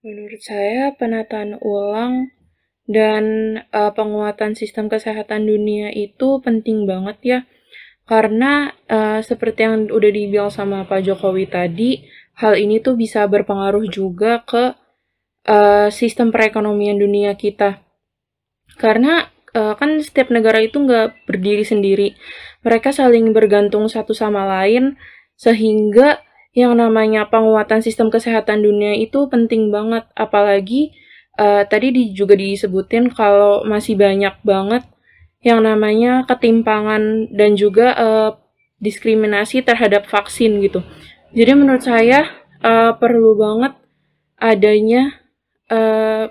Menurut saya, penataan ulang dan uh, penguatan sistem kesehatan dunia itu penting banget ya. Karena uh, seperti yang udah dibilang sama Pak Jokowi tadi, hal ini tuh bisa berpengaruh juga ke uh, sistem perekonomian dunia kita. Karena uh, kan setiap negara itu nggak berdiri sendiri. Mereka saling bergantung satu sama lain sehingga yang namanya penguatan sistem kesehatan dunia itu penting banget apalagi uh, tadi di, juga disebutin kalau masih banyak banget yang namanya ketimpangan dan juga uh, diskriminasi terhadap vaksin gitu. Jadi menurut saya uh, perlu banget adanya uh,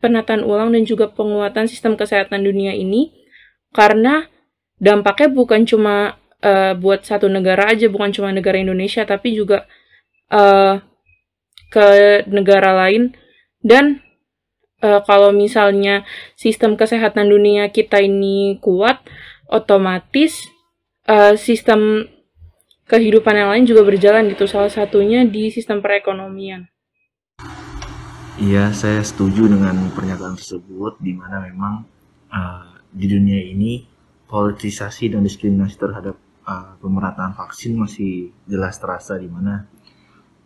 penataan ulang dan juga penguatan sistem kesehatan dunia ini karena dampaknya bukan cuma uh, buat satu negara aja bukan cuma negara Indonesia tapi juga uh, ke negara lain dan uh, kalau misalnya sistem kesehatan dunia kita ini kuat otomatis uh, sistem kehidupan yang lain juga berjalan gitu salah satunya di sistem perekonomian Iya, saya setuju dengan pernyataan tersebut, di mana memang uh, di dunia ini politisasi dan diskriminasi terhadap uh, pemerataan vaksin masih jelas terasa di mana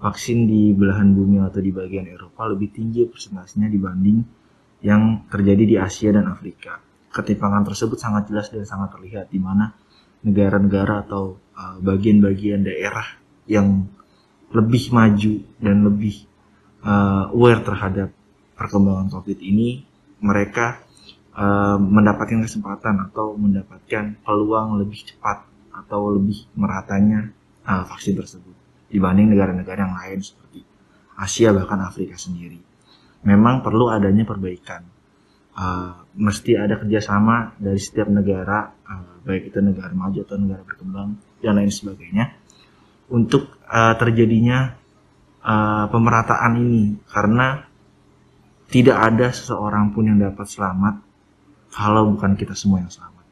vaksin di belahan bumi atau di bagian Eropa lebih tinggi persentasenya dibanding yang terjadi di Asia dan Afrika. Ketimpangan tersebut sangat jelas dan sangat terlihat di mana negara-negara atau e, bagian-bagian uh, daerah yang lebih maju dan lebih uh, aware terhadap perkembangan COVID ini, mereka uh, mendapatkan kesempatan atau mendapatkan peluang lebih cepat atau lebih meratanya uh, vaksin tersebut dibanding negara-negara yang lain seperti Asia bahkan Afrika sendiri. Memang perlu adanya perbaikan. Uh, mesti ada kerjasama dari setiap negara, uh, baik itu negara maju atau negara berkembang dan lain sebagainya, untuk uh, terjadinya uh, pemerataan ini karena tidak ada seseorang pun yang dapat selamat kalau bukan kita semua yang selamat.